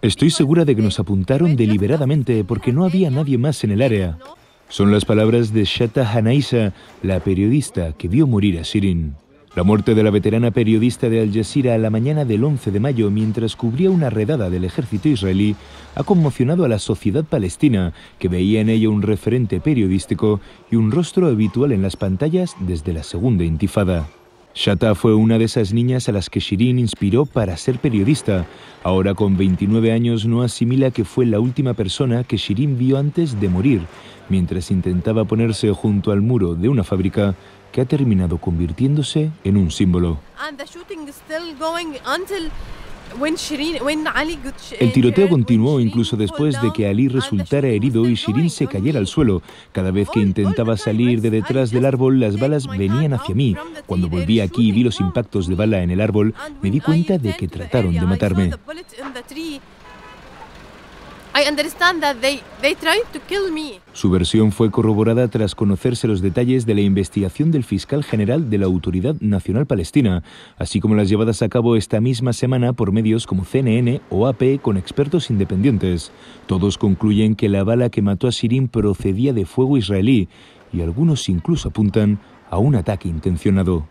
Estoy segura de que nos apuntaron deliberadamente porque no había nadie más en el área. Son las palabras de Shatta Hanaisa, la periodista que vio morir a Sirin. La muerte de la veterana periodista de Al Jazeera a la mañana del 11 de mayo mientras cubría una redada del ejército israelí ha conmocionado a la sociedad palestina, que veía en ella un referente periodístico y un rostro habitual en las pantallas desde la segunda intifada. Shata fue una de esas niñas a las que Shirin inspiró para ser periodista. Ahora con 29 años no asimila que fue la última persona que Shirin vio antes de morir, mientras intentaba ponerse junto al muro de una fábrica que ha terminado convirtiéndose en un símbolo. El eh, tiroteo continuó incluso después de que Ali resultara herido y Shirin se cayera al suelo. Cada vez que intentaba salir de detrás del árbol, las balas venían hacia mí. Cuando volví aquí y vi los impactos de bala en el árbol, me di cuenta de que trataron de matarme. Su versión fue corroborada tras conocerse los detalles de la investigación del fiscal general de la Autoridad Nacional Palestina, así como las llevadas a cabo esta misma semana por medios como CNN o AP con expertos independientes. Todos concluyen que la bala que mató a Sirin procedía de fuego israelí y algunos incluso apuntan a un ataque intencionado.